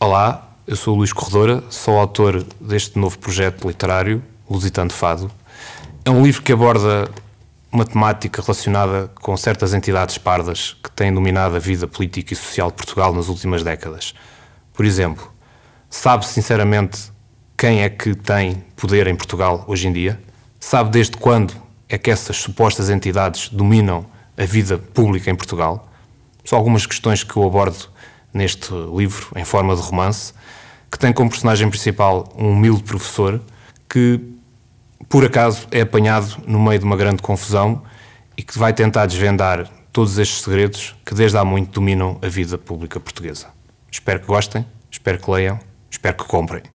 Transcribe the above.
Olá, eu sou o Luís Corredora, sou autor deste novo projeto literário, Lusitano Fado. É um livro que aborda uma temática relacionada com certas entidades pardas que têm dominado a vida política e social de Portugal nas últimas décadas. Por exemplo, sabe sinceramente quem é que tem poder em Portugal hoje em dia? Sabe desde quando é que essas supostas entidades dominam a vida pública em Portugal? São algumas questões que eu abordo neste livro, em forma de romance, que tem como personagem principal um humilde professor que, por acaso, é apanhado no meio de uma grande confusão e que vai tentar desvendar todos estes segredos que desde há muito dominam a vida pública portuguesa. Espero que gostem, espero que leiam, espero que comprem.